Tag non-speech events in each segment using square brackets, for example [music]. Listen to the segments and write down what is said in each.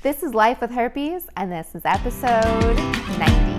This is Life with Herpes, and this is episode 90.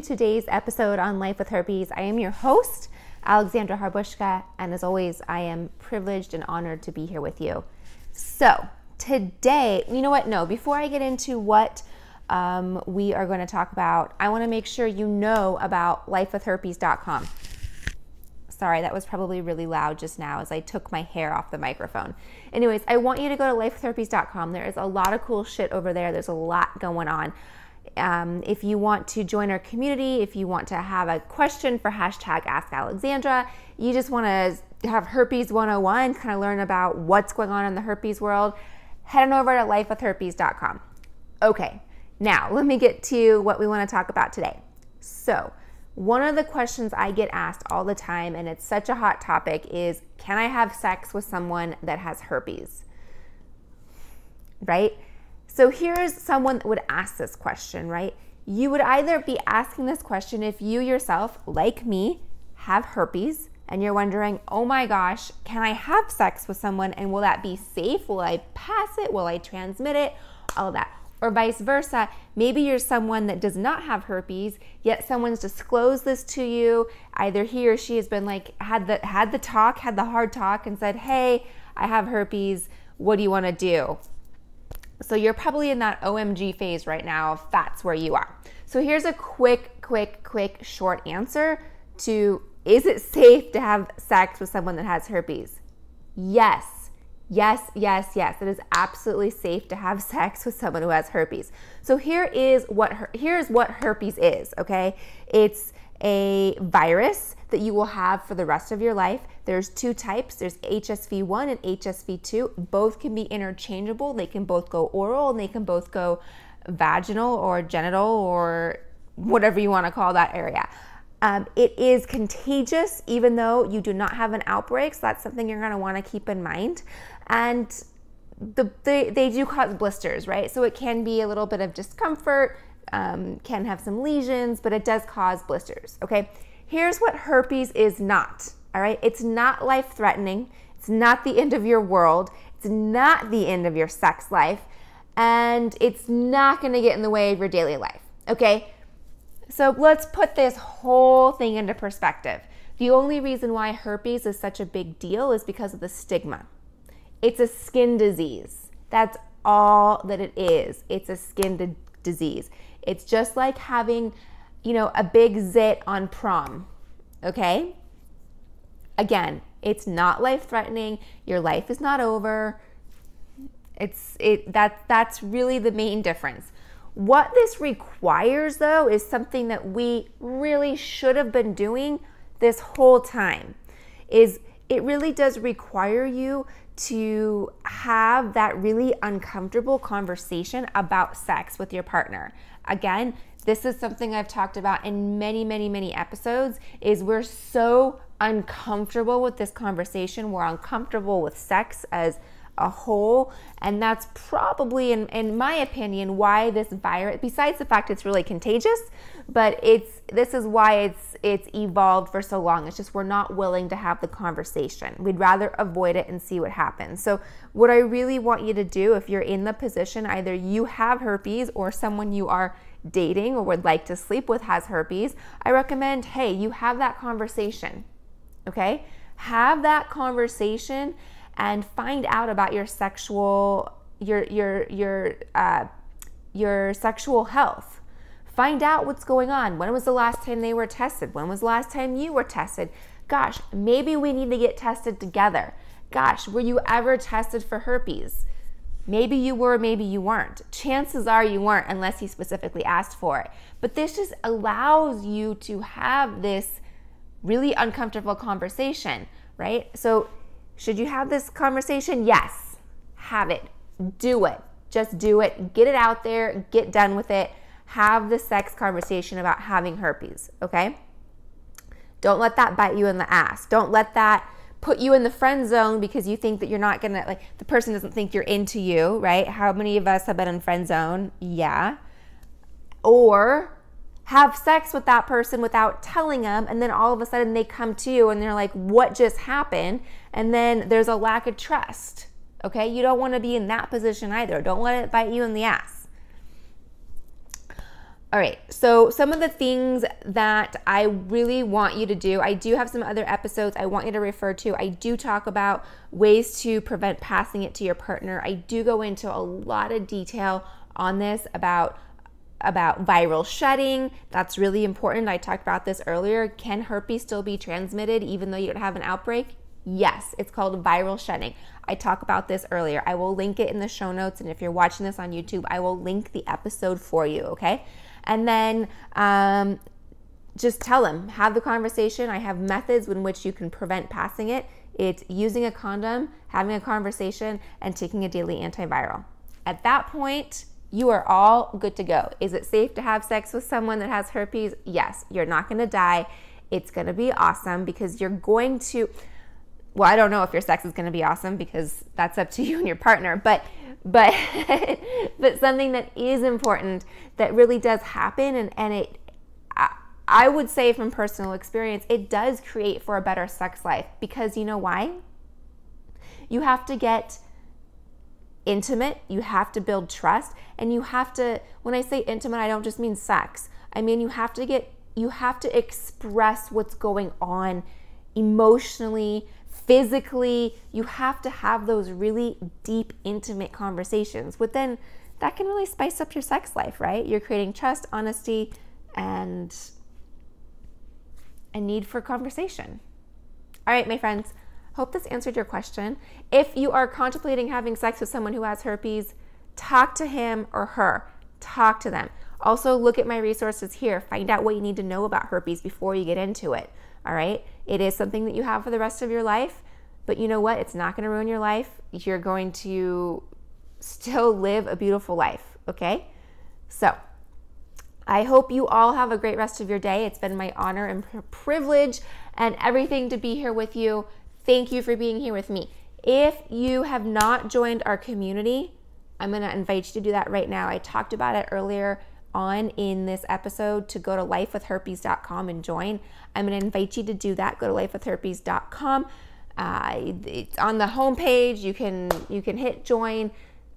to today's episode on Life with Herpes. I am your host, Alexandra Harbushka, and as always, I am privileged and honored to be here with you. So, today, you know what? No, before I get into what um, we are going to talk about, I want to make sure you know about lifewithherpes.com. Sorry, that was probably really loud just now as I took my hair off the microphone. Anyways, I want you to go to lifetherapies.com. There is a lot of cool shit over there. There's a lot going on. Um, if you want to join our community, if you want to have a question for hashtag Ask Alexandra, you just want to have Herpes 101, kind of learn about what's going on in the herpes world, head on over to lifewithherpes.com. Okay, now let me get to what we want to talk about today. So, one of the questions I get asked all the time, and it's such a hot topic, is can I have sex with someone that has herpes? Right? So here's someone that would ask this question, right? You would either be asking this question if you yourself, like me, have herpes and you're wondering, oh my gosh, can I have sex with someone and will that be safe? Will I pass it? Will I transmit it? All that. Or vice versa, maybe you're someone that does not have herpes, yet someone's disclosed this to you. Either he or she has been like had the had the talk, had the hard talk and said, "Hey, I have herpes. What do you want to do?" So you're probably in that OMG phase right now if that's where you are. So here's a quick, quick, quick short answer to is it safe to have sex with someone that has herpes? Yes. Yes, yes, yes. It is absolutely safe to have [laughs] sex with someone who has herpes. So here is what her, here's what herpes is, okay? It's a virus that you will have for the rest of your life. There's two types there's HSV1 and HSV2. Both can be interchangeable, they can both go oral and they can both go vaginal or genital or whatever you want to call that area. Um, it is contagious, even though you do not have an outbreak. So that's something you're going to want to keep in mind. And the, they, they do cause blisters, right? So it can be a little bit of discomfort um, can have some lesions, but it does cause blisters, okay? Here's what herpes is not, all right? It's not life threatening. It's not the end of your world. It's not the end of your sex life. And it's not gonna get in the way of your daily life, okay? So let's put this whole thing into perspective. The only reason why herpes is such a big deal is because of the stigma. It's a skin disease. That's all that it is. It's a skin disease. It's just like having, you know, a big zit on prom, okay? Again, it's not life threatening. Your life is not over. It's it that that's really the main difference. What this requires though is something that we really should have been doing this whole time. Is it really does require you to have that really uncomfortable conversation about sex with your partner, Again, this is something I've talked about in many, many, many episodes is we're so uncomfortable with this conversation. We're uncomfortable with sex as a whole. And that's probably, in, in my opinion, why this virus, besides the fact it's really contagious, but it's this is why it's it's evolved for so long. It's just we're not willing to have the conversation. We'd rather avoid it and see what happens. So what I really want you to do if you're in the position either you have herpes or someone you are dating or would like to sleep with has herpes, I recommend, hey, you have that conversation. Okay? Have that conversation and find out about your sexual your your your uh, your sexual health. Find out what's going on. When was the last time they were tested? When was the last time you were tested? Gosh, maybe we need to get tested together. Gosh, were you ever tested for herpes? Maybe you were, maybe you weren't. Chances are you weren't unless he specifically asked for it. But this just allows you to have this really uncomfortable conversation, right? So should you have this conversation? Yes, have it. Do it. Just do it. Get it out there. Get done with it. Have the sex conversation about having herpes, okay? Don't let that bite you in the ass. Don't let that put you in the friend zone because you think that you're not gonna, like, the person doesn't think you're into you, right? How many of us have been in friend zone? Yeah. Or have sex with that person without telling them and then all of a sudden they come to you and they're like what just happened and then there's a lack of trust okay you don't want to be in that position either don't let it bite you in the ass all right so some of the things that i really want you to do i do have some other episodes i want you to refer to i do talk about ways to prevent passing it to your partner i do go into a lot of detail on this about about viral shedding. That's really important. I talked about this earlier. Can herpes still be transmitted even though you don't have an outbreak? Yes, it's called viral shedding. I talked about this earlier. I will link it in the show notes. And if you're watching this on YouTube, I will link the episode for you, okay? And then um, just tell them, have the conversation. I have methods in which you can prevent passing it. It's using a condom, having a conversation, and taking a daily antiviral. At that point, you are all good to go. Is it safe to have sex with someone that has herpes? Yes, you're not going to die. It's going to be awesome because you're going to well, I don't know if your sex is going to be awesome because that's up to [laughs] you and your partner, but but [laughs] but something that is important that really does happen and and it I, I would say from personal experience, it does create for a better sex life because you know why? You have to get intimate, you have to build trust, and you have to, when I say intimate, I don't just mean sex. I mean, you have to get, you have to express what's going on emotionally, physically. You have to have those really deep, intimate conversations. But then that can really spice up your sex life, right? You're creating trust, honesty, and a need for conversation. All right, my friends. Hope this answered your question. If you are contemplating having sex with someone who has herpes, talk to him or her. Talk to them. Also, look at my resources here. Find out what you need to know about herpes before you get into it. All right? It is something that you have for the rest of your life, but you know what? It's not going to ruin your life. You're going to still live a beautiful life, okay? So, I hope you all have a great rest of your day. It's been my honor and privilege and everything to be here with you. Thank you for being here with me. If you have not joined our community, I'm going to invite you to do that right now. I talked about it earlier on in this episode to go to lifewithherpes.com and join. I'm going to invite you to do that. Go to lifewithherpes.com. Uh, it's on the homepage. You can you can hit join.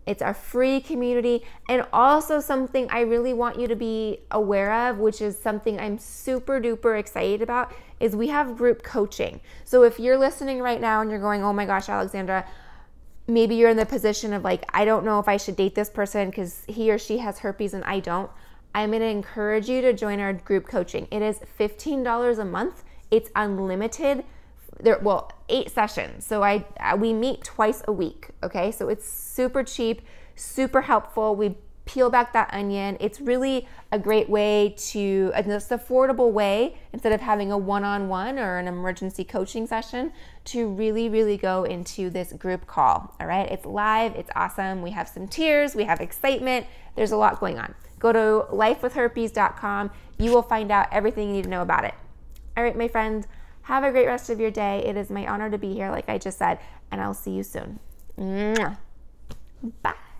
It's a free community. And also, something I really want you to be aware of, which is something I'm super duper excited about, is we have group coaching. So, if you're listening right now and you're going, oh my gosh, Alexandra, maybe you're in the position of like, I don't know if I should date this person because he or she has herpes and I don't. I'm going to encourage you to join our group coaching. It is $15 a month, it's unlimited there well eight sessions so I, I uh, we meet twice a week okay so it's super cheap super helpful we peel back that onion it's really a great way to an affordable way instead of having a one-on-one or an emergency coaching session to really really go into this group call all right it's live it's awesome we have some tears we have excitement there's a lot going on go to lifewithherpes.com you will find out everything you need to know about it all right my friends have a great rest of your day. It is my honor to be here, like I just said, and I'll see you soon. Bye.